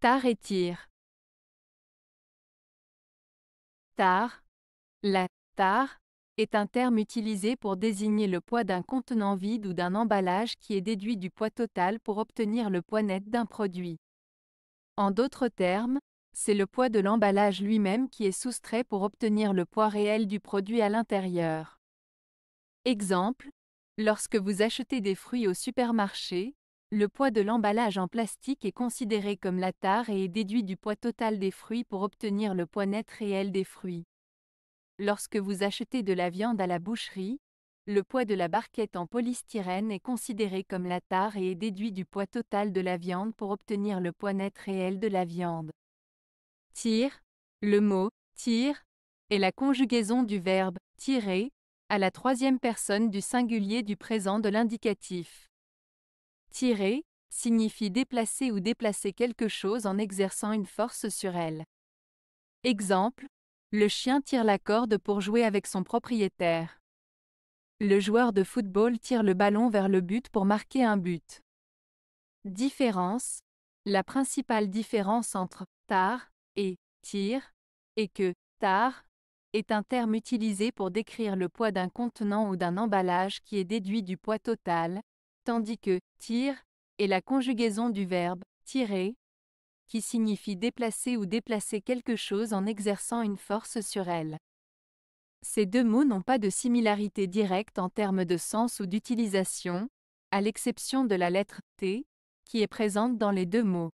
TAR et TIR TAR, La TAR, est un terme utilisé pour désigner le poids d'un contenant vide ou d'un emballage qui est déduit du poids total pour obtenir le poids net d'un produit. En d'autres termes, c'est le poids de l'emballage lui-même qui est soustrait pour obtenir le poids réel du produit à l'intérieur. Exemple, lorsque vous achetez des fruits au supermarché, le poids de l'emballage en plastique est considéré comme la tare et est déduit du poids total des fruits pour obtenir le poids net réel des fruits. Lorsque vous achetez de la viande à la boucherie, le poids de la barquette en polystyrène est considéré comme la tare et est déduit du poids total de la viande pour obtenir le poids net réel de la viande. Tire, le mot tire est la conjugaison du verbe tirer à la troisième personne du singulier du présent de l'indicatif. Tirer signifie déplacer ou déplacer quelque chose en exerçant une force sur elle. Exemple, le chien tire la corde pour jouer avec son propriétaire. Le joueur de football tire le ballon vers le but pour marquer un but. Différence La principale différence entre tar et tire est que tar est un terme utilisé pour décrire le poids d'un contenant ou d'un emballage qui est déduit du poids total, tandis que tire est la conjugaison du verbe tirer, qui signifie déplacer ou déplacer quelque chose en exerçant une force sur elle. Ces deux mots n'ont pas de similarité directe en termes de sens ou d'utilisation, à l'exception de la lettre T, qui est présente dans les deux mots.